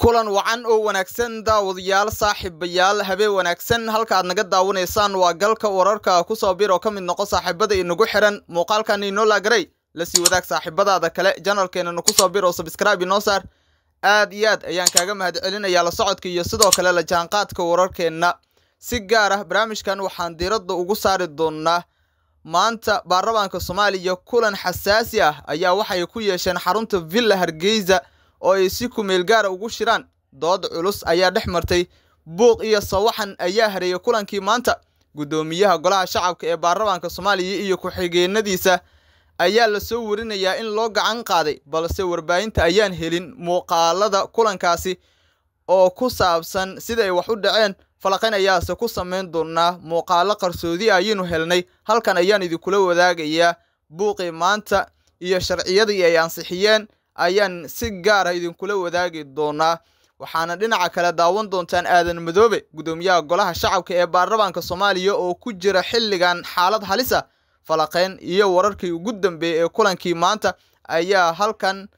kulan wacan oo wanaagsan daawadayaal saaxiibayaal habeen wanaagsan halka aad naga daawanaysaan waa galka wararka ku soo bir oo ka mid noqo saaxiibada inagu xiran muuqaalkan inoo laagaray sii wadaag saaxiibadaada kale janalkeenana ku soo bir oo sabskraibe inoo saar aad iyo aad ayaan kaaga mahad celinayaa la socodka iyo sidoo kale la jaanqaadka wararkeenna si gaar ah barnaamijkan waxaan diiradda ugu saari doonnaa maanta baarlamaanka soomaaliya kulan xasaasi ah ayaa waxay ku yeesheen xarunta villa hargeysa oo ay si kumeel gaara ugu shiraan dood culus ayaa dhex martay buuq iyo sawaxan ayaa hareeyay kulankii maanta guddoomiyaha golaha shacabka ee baarlamaanka soomaaliya iyo ku-xigeenadiisa ayaa lasoo warinayaa in loo gacan qaaday balse warbaahinta ayaan helin muuqaalada kulankaasi oo ku saabsan siday wax u dhaceen falaqayn ayaase ku samayn doonaa muuqaalo qarsoodi ayaynu helnay halkan ayaan idinkula wadaagayaa buuqii maanta iyo sharciyadii ay ansixiyeen ayaan si gaara ah idinkula wadaagi doonaa waxaana dhinaca kale daawan doontaan aadan madoobe gudoomiyaha golaha shacabka ee baarlamaanka soomaaliya oo ku jira xilligan xaalad halisa falaqeyn iyo wararkii ugu dambeeyey ee kulankii maanta ayaa halkan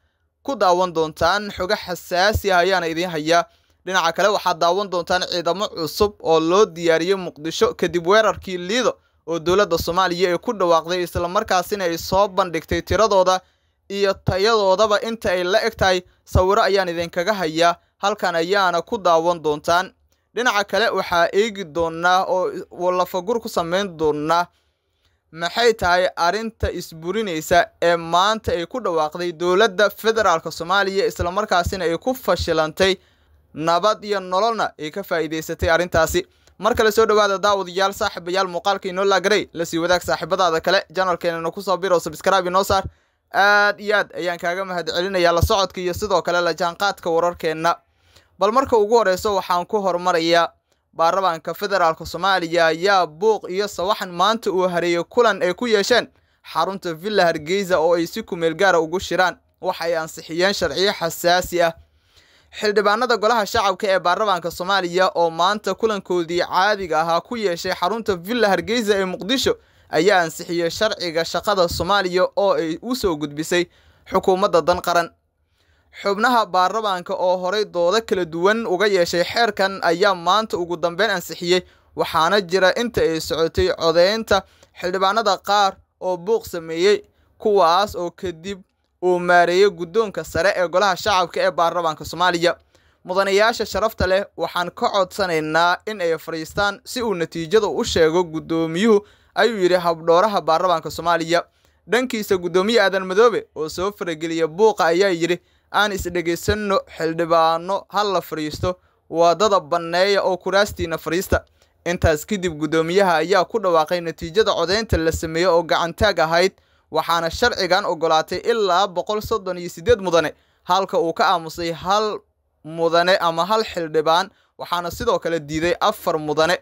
ku daawan doontaan xoga xasaasi ah ayaana idiin hayaa dhinaca kale waxaad daawan doontaan ciidamo cusub oo loo diyaariyey muqdisho kadib weerarkii liido oo dowladda soomaaliya ay ku dhawaaqday islamarkaasina ay soo bandhigtay tiradooda iyo tayadoodaba inta ay la eg tahay sawiro ayaan idinkaga hayaa halkan ayaana ku daawan doontaan dhinaca kale waxaa eegi doonaa oo lafagur ku samayn doonaa maxay tahay arrinta isburinaysa ee maanta ay ku dhawaaqday dowladda federaalka soomaaliya islamarkaasina ay ku fashilantay nabad iyo nololna ay ka faa'iidaysatay arrintaasi mar kale soo dhowaada daawadayaal saaxiibayaal muuqaalka inoo laagarey lasii wadaag saaxiibadaada kale janalkeenana ku soo biro sabskraibe inoo saar aad iyo aad ayaan kaaga mahad celinayaa la socodka iyo sidoo kale la jaanqaadka wararkeenna bal marka ugu horreyso waxaan ku horumarayaa baarlamaanka federaalka soomaaliya ayaa buuq iyo sawaxan maanta uu hareeyey kulan ay ku yeesheen xarunta villa hargeysa oo ay si kumeelgaara ah ugu shiraan waxa ay ansixiyeen sharciyo xasaasi ah xildhibaanada golaha shacabka ee baarlamaanka soomaaliya oo maanta kulankoodii caadiga ahaa ku yeeshay xarunta villa hargeysa ee muqdisho ayaa ansixiyey sharciga shaqada soomaaliya oo ay u soo gudbisay xukuumadda dan qaran xubnaha baarlamaanka oo horay doodo kala duwan uga yeeshay xeerkan ayaa maanta ugu dambeyn ansixiyey waxaana jira inta ay socotay codeynta xildhibaanada qaar oo buuq sameeyey kuwaas oo kadib uu maareeyey guddoonka sare ee golaha shacabka ee baarlamaanka soomaaliya mudanayaasha sharafta leh waxaan ka codsanaynaa in ay fadhiistaan si uu natiijada u sheego guddoomiyuhu ayuu yidhi habdhooraha baarlamaanka soomaaliya dhankiisa guddoomiye aadan madoobe oo soo farageliya buuqa ayaa yidhi aan isdhegaysanno xildhibaano hal la fadhiisto waadada banneeya oo kuraastiina fariista intaas kadib guddoomiyaha ayaa ku dhawaaqay natiijada codaynta la sameeyo oo gacantaag ahayd waxaana sharcigan ogolaatay ilaa boqol soddon iyo siddeed mudane halka uu ka aamusay hal mudane ama hal xildhibaan waxaana sidoo kale diiday afar mudane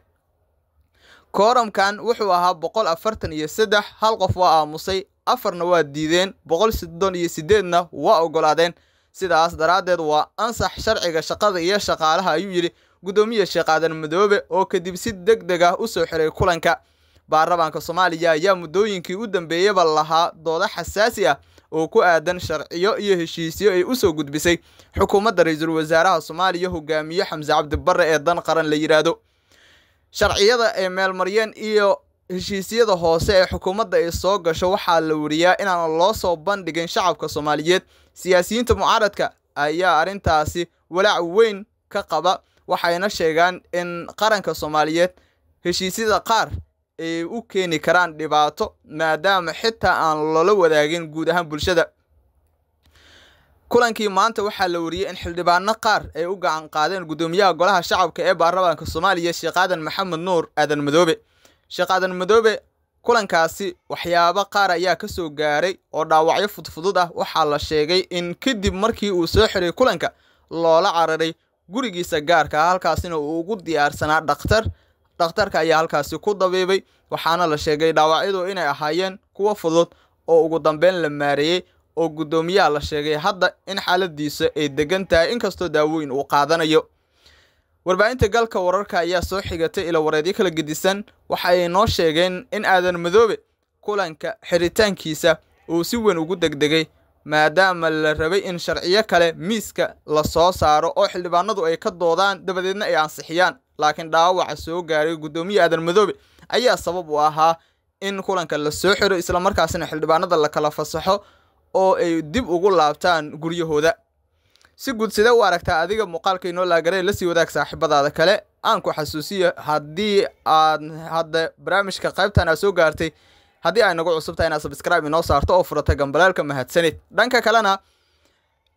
kooramkan wuxuu ahaa boqol afartan iyo saddex hal qof waa aamusay afarna waa diideen boqol soddon iyo siddeedna waa ogolaadeen sidaas daraaddeed waa ansax sharciga shaqada iyo shaqaalaha ayuu yidhi guddoomiye sheekh aadan madoobe oo kadib si deg deg ah u soo xiray kulanka baarlamaanka soomaaliya ayaa muddooyinkii u dambeeyaba lahaa doodo xasaasi ah oo ku aadan sharciyo iyo heshiisyo ay u soo gudbisay xukuumadda ra-iisul wasaaraha soomaaliya hogaamiye xamse cabdibarre ee dan qaran la yidhaahdo sharciyada ay meelmaryeen iyo heshiisyada hoose ee xukuumadda ay soo gasho waxaa la weriyaa inaan loo soo bandhigin shacabka soomaaliyeed siyaasiyiinta mucaaradka ayaa arrintaasi walaac weyn ka qaba waxayna sheegaan in qaranka soomaaliyeed heshiisyada qaar ay u keeni karaan dhibaato maadaama xitaa aan loola wadaagin guud ahaan bulshada kulankii maanta waxaa la wariyey in xildhibaano qaar ay u gacan qaadeen gudoomiyaha golaha shacabka ee baarlamaanka soomaaliya sheekh aadan maxamed nuur aadan madoobe sheekh aadan madoobe kulankaasi waxyaabo qaar ayaa ka soo gaaray oo dhaawacyo fudfudud ah waxaa la sheegay in kadib markii uu soo xiray kulanka loola cararay gurigiisa gaarka ah, halkaasina uu ugu diyaarsanaa dhakhtar dhakhtarka ayaa halkaasi ku dabiibay waxaana la sheegay dhaawacyadu inay ahaayeen kuwo fudud oo ugu dambeyn la maareeyey oo guddoomiyaha la sheegay hadda in xaaladiisa ay degan tahay inkastoo daawooyin uu qaadanayo warbaahinta galka wararka ayaa soo xigatay ila wareedyo kala gedisan waxa ay noo sheegeen in aadan madoobe kulanka xiritaankiisa uu si weyn ugu degdegay maadaama la rabay in sharciyo kale miiska la soo saaro oo xildhibaanadu ay ka doodaan dabadeedna ay ansixiyaan laakiin dhaawaca soo gaaray guddoomiye aadan madoobe ayaa sabab u ahaa in kulanka la soo xiro islamarkaasina xildhibaanada la kala fasaxo oo ay dib ugu laabtaan guryahooda si guud sidee u aragtaa adiga muuqaalka inoo la sii wadaag saaxiibadaada kale aan ku xasuusiyo haddii aad hadda barnaamijka qaybtan aad soo gaartay haddii ay nagu cusubtahay inaad sabscribe inoo saarto oo furata gambalaalka mahadsanid dhanka kalena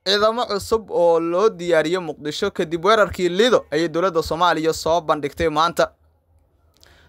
ciidamo cusub oo loo diyaariyo muqdisho kadib weerarkii lido ayay dowladda soomaaliya soo bandhigtay maanta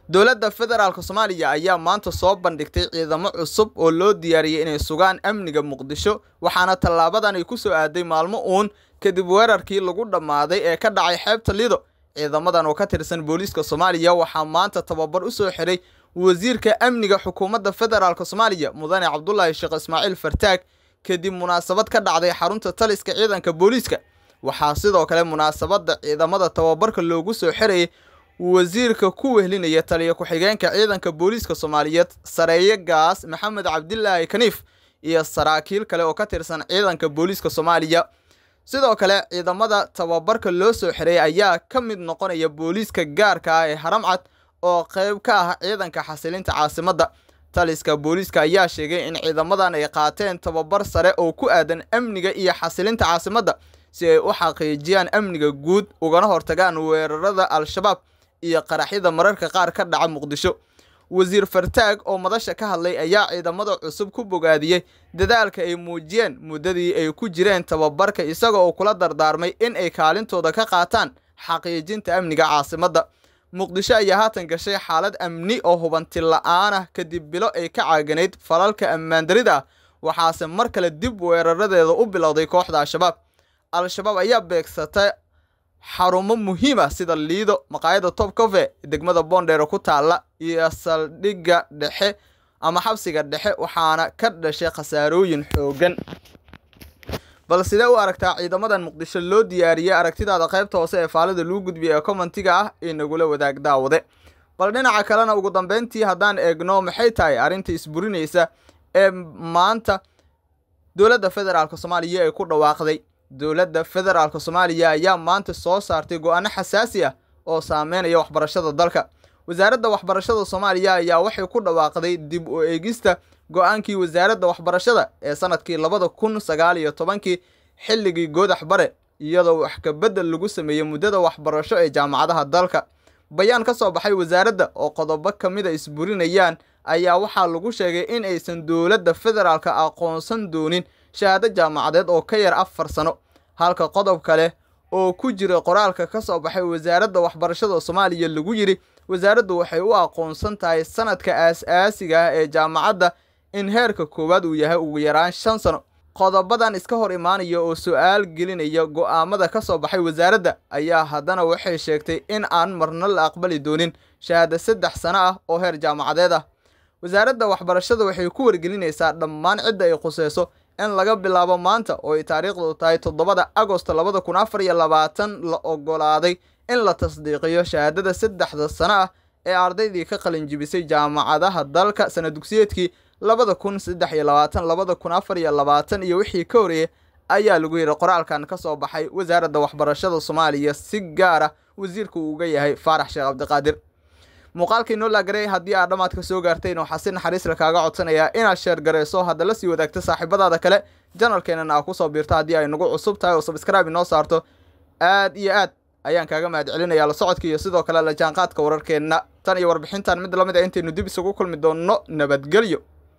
dowladda federaalka soomaaliya ayaa maanta soo bandhigtay ciidamo cusub oo loo diyaariyey inay sugaan amniga muqdisho waxaana tallaabadan ay ku soo aaday maalmo uun kadib weerarkii lagu dhammaaday ee ka dhacay xeebta lido ciidamadan oo ka tirsan booliiska soomaaliya waxaa maanta tababar u soo xiray wasiirka amniga xukuumadda federaalk soomaaliya mudane cabdulaahi sheekh ismaaciil fartaag kadib munaasabad ka dhacday xarunta taliska ciidanka booliiska waxaa sidoo kale munaasabadda ciidamada tababarka loogu soo xirayay wasiirka ku wehlinaya taliya ku-xigeenka ciidanka booliiska soomaaliyeed sareeye gaas maxamed cabdilaahi kaniif iyo saraakiil kale oo ka tirsan ciidanka booliiska soomaaliya sidoo kale ciidamada tababarka loo soo xiray ayaa ka mid noqonaya booliiska gaarka ah ee haramcad oo qayb ka ah ciidanka xasilinta caasimadda taliska booliiska ayaa sheegay in ciidamadan ay qaateen tababar sare oo ku aadan amniga iyo xasilinta caasimadda si ay u xaqiijiyaan amniga guud ugana hortagaan weerarada al-shabaab iyo qaraxyada mararka qaar ka dhaca muqdisho wasiir fartaag oo madasha ka hadlay ayaa ciidamada cusub ku bogaadiyey dadaalka ay muujiyeen muddadii ay ku jireen tababarka isaga oo kula dardaarmay in ay kaalintooda ka qaataan xaqiijinta amniga caasimadda muqdisho ayaa haatan gashay xaalad amni oo hubanti la kadib bilo ay ka caaganayd falalka ammaandarida ah waxaase mar kale dib weeraradeeda u bilowday kooxda al-shabaab al-shabaab ayaa beegsatay xarumo muhiima ah sida liido maqaayada top cofe degmada boondheere ku taalla iyo saldhigga dhexe ama xabsiga dhexe waxaana ka dhashay khasaarooyin xooggan bal sidee u aragtaa ciidamadan muqdisho loo diyaariyey aragtidaada qaybta hoose ee faalida luu gudbiyay ee commentiga ah ee nagula wadaag daawade bal dhinaca kalena ugu dambeyntii haddaan eegno maxay tahay arrinta isburinaysa ee maanta dowladda federaalk soomaaliya ay ku dhawaaqday dowladda federaalka soomaaliya ayaa maanta soo saartay go-aano xasaasi ah oo saameynaya waxbarashada dalka wasaaradda waxbarashada soomaaliya ayaa waxay ku dhawaaqday dib u eegista go-aankii wasaaradda waxbarashada ee sanadkii labada kun sagaal iyo tobankii xilligii goodax bare iyadoo wax ka beddel lagu sameeyey muddada waxbarasho ee jaamacadaha dalka bayaan ka soo baxay wasaaradda oo qodobo ka mid a isburinayaan ayaa waxaa lagu sheegay in aysan dowladda federaalka aqoonsan doonin shahaado jaamacadeed oo ka yar afar sano halka qodob kale oo ku jira qoraalka ka soo baxay wasaaradda waxbarashada soomaaliya lagu yidhi wasaaraddu waxay u aqoonsan tahay sanadka aas-aasiga ah ee jaamacadda in heerka koowaad uu yahay ugu yaraan shan sano qodobadan iska hor imaanaya oo su'aal gelinaya go'aamada ka soo baxay wasaaradda ayaa haddana waxay sheegtay in aan marna la aqbali doonin shahaado saddex sano ah oo heer jaamacadeed ah wasaaradda waxbarashada waxay ku wargelinaysaa dhammaan cidda ay khuseyso in laga bilaabo maanta oo ay taariikhdu tahay toddobada agost labada kun afar iyo labaatan la ogolaaday in la tasdiiqiyo shahaadada saddexda sano ah ee ardaydii ka qalin jibisay jaamacadaha dalka sana dugsiyeedkii labada kun saddex iyo labaatan labada kun afar iyo labaatan iyo wixii ka horeeyey ayaa lagu yihi qoraalkan ka soo baxay wasaaradda waxbarashada soomaaliya si gaar ah wasiirku uga yahay faarax sheekh cabdiqaadir muuqaalkii noo laagaray haddii aad dhammaad ka soo gaartay inuu xasin naxariisla kaaga codsanayaa inaad sheer garayso haddala sii wadaagta saaxiibadaada kale janalkeenana aa soo biirto haddii ay nagu cusub tahay oo sabskraibe inoo saarto aad iyo aad ayaan kaaga mahad celinayaa la socodka iyo sidoo kale la jaanqaadka wararkeenna tan iyo warbixintan mid lamid a ah intaynu dib isugu kulmi doonno nabadgelyo